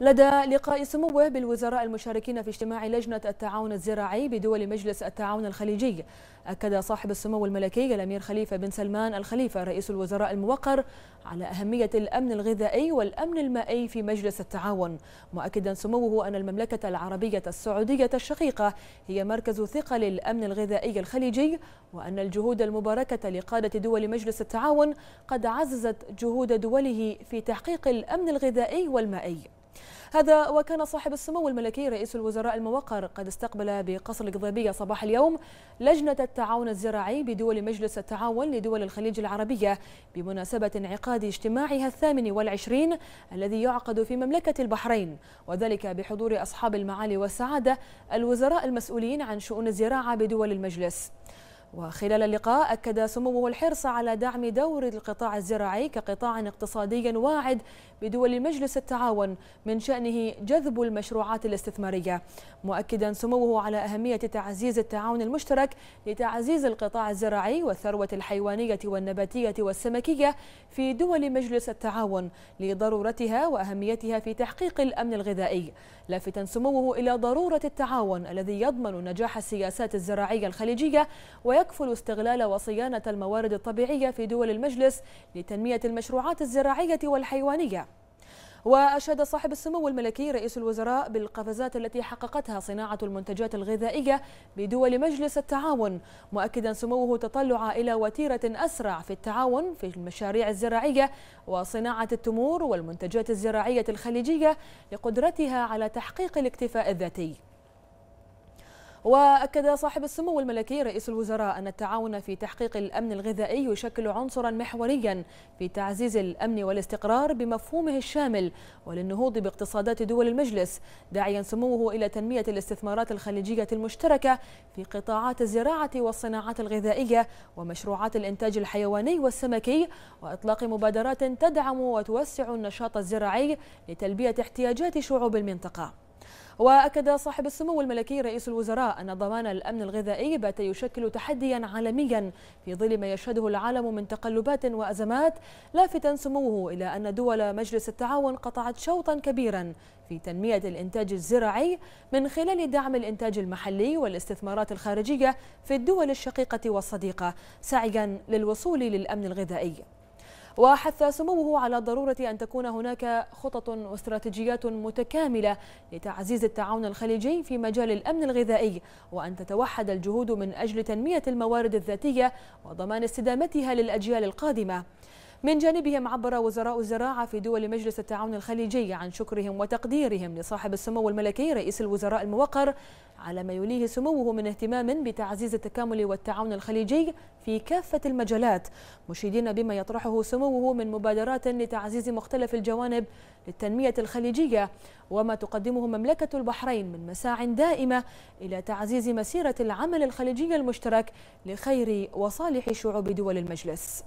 لدى لقاء سموه بالوزراء المشاركين في اجتماع لجنة التعاون الزراعي بدول مجلس التعاون الخليجي أكد صاحب السمو الملكي الأمير خليفة بن سلمان الخليفة رئيس الوزراء الموقر على أهمية الأمن الغذائي والأمن المائي في مجلس التعاون مؤكدا سموه أن المملكة العربية السعودية الشقيقة هي مركز ثقة للأمن الغذائي الخليجي وأن الجهود المباركة لقادة دول مجلس التعاون قد عززت جهود دوله في تحقيق الأمن الغذائي والمائي هذا وكان صاحب السمو الملكي رئيس الوزراء الموقر قد استقبل بقصر القضيبية صباح اليوم لجنة التعاون الزراعي بدول مجلس التعاون لدول الخليج العربية بمناسبة انعقاد اجتماعها الثامن والعشرين الذي يعقد في مملكة البحرين وذلك بحضور أصحاب المعالي والسعادة الوزراء المسؤولين عن شؤون الزراعة بدول المجلس وخلال اللقاء أكد سموه الحرص على دعم دور القطاع الزراعي كقطاع اقتصادي واعد بدول مجلس التعاون من شأنه جذب المشروعات الاستثمارية مؤكدا سموه على أهمية تعزيز التعاون المشترك لتعزيز القطاع الزراعي والثروة الحيوانية والنباتية والسمكية في دول مجلس التعاون لضرورتها وأهميتها في تحقيق الأمن الغذائي لافتا سموه إلى ضرورة التعاون الذي يضمن نجاح السياسات الزراعية الخليجية وي ويكفل استغلال وصيانة الموارد الطبيعية في دول المجلس لتنمية المشروعات الزراعية والحيوانية وأشاد صاحب السمو الملكي رئيس الوزراء بالقفزات التي حققتها صناعة المنتجات الغذائية بدول مجلس التعاون مؤكدا سموه تطلع إلى وتيرة أسرع في التعاون في المشاريع الزراعية وصناعة التمور والمنتجات الزراعية الخليجية لقدرتها على تحقيق الاكتفاء الذاتي وأكد صاحب السمو الملكي رئيس الوزراء أن التعاون في تحقيق الأمن الغذائي يشكل عنصرا محوريا في تعزيز الأمن والاستقرار بمفهومه الشامل وللنهوض باقتصادات دول المجلس داعيا سموه إلى تنمية الاستثمارات الخليجية المشتركة في قطاعات الزراعة والصناعات الغذائية ومشروعات الإنتاج الحيواني والسمكي وإطلاق مبادرات تدعم وتوسع النشاط الزراعي لتلبية احتياجات شعوب المنطقة وأكد صاحب السمو الملكي رئيس الوزراء أن ضمان الأمن الغذائي بات يشكل تحديا عالميا في ظل ما يشهده العالم من تقلبات وأزمات لافتا سموه إلى أن دول مجلس التعاون قطعت شوطا كبيرا في تنمية الإنتاج الزراعي من خلال دعم الإنتاج المحلي والاستثمارات الخارجية في الدول الشقيقة والصديقة سعيا للوصول للأمن الغذائي وحث سموه على ضرورة أن تكون هناك خطط واستراتيجيات متكاملة لتعزيز التعاون الخليجي في مجال الأمن الغذائي وأن تتوحد الجهود من أجل تنمية الموارد الذاتية وضمان استدامتها للأجيال القادمة من جانبهم عبر وزراء الزراعة في دول مجلس التعاون الخليجي عن شكرهم وتقديرهم لصاحب السمو الملكي رئيس الوزراء الموقر على ما يوليه سموه من اهتمام بتعزيز التكامل والتعاون الخليجي في كافة المجالات مشيدين بما يطرحه سموه من مبادرات لتعزيز مختلف الجوانب للتنمية الخليجية وما تقدمه مملكة البحرين من مساع دائمة إلى تعزيز مسيرة العمل الخليجي المشترك لخير وصالح شعوب دول المجلس